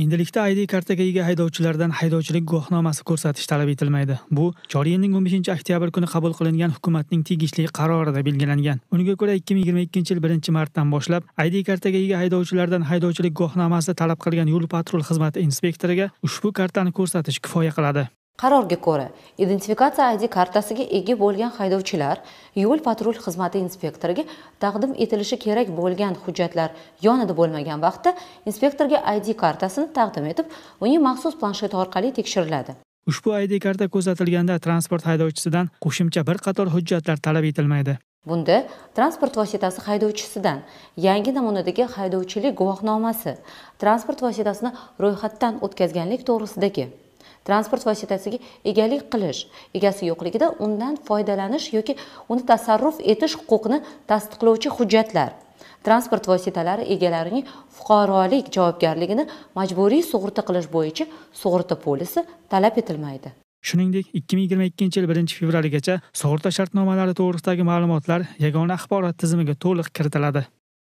endilikda id kartaga ega haydovchilardan haydovchilik guvohnomasi ko'rsatish talab etilmaydi bu joriy yilning o'n beshinchi oktyabr kuni qabul qilingan hukumatning tegishli qarorida belgilangan unga ko'ra ikki ming yigirma ikkinchi yil birinchi martdan boshlab id kartaga ega haydovchilardan haydovchilik guvohnomasi talab qilgan yo'l patrul xizmati inspektoriga ushbu kartani ko'rsatish kifoya qiladi qarorga ko'ra identifikatsiya id kartasiga ega bo'lgan haydovchilar yo'l patrul xizmati inspektoriga taqdim etilishi kerak bo'lgan hujjatlar yonida bo'lmagan vaqtda inspektorga id kartasini taqdim etib uning maxsus planshet orqali tekshiriladi ushbu id karta ko'rsatilganda transport haydovchisidan qo'shimcha bir qator hujjatlar talab etilmaydi bunda transport vositasi haydovchisidan yangi namunadagi haydovchilik guvohnomasi transport vositasini ro'yxatdan o'tkazganlik to'g'risidagi transport vositasiga egalik qilish egasi yo'qligida undan foydalanish yoki uni tasarruf etish huquqini tasdiqlovchi hujjatlar transport vositalari egalarining fuqarolik javobgarligini majburiy sug'urta qilish bo'yicha sug'urta polisi talab etilmaydi shuningdek 2022 yil 1 fevraligacha sug'urta shartnomalari to'g'risidagi ma'lumotlar yagona axborot tizimiga to'liq kiritiladi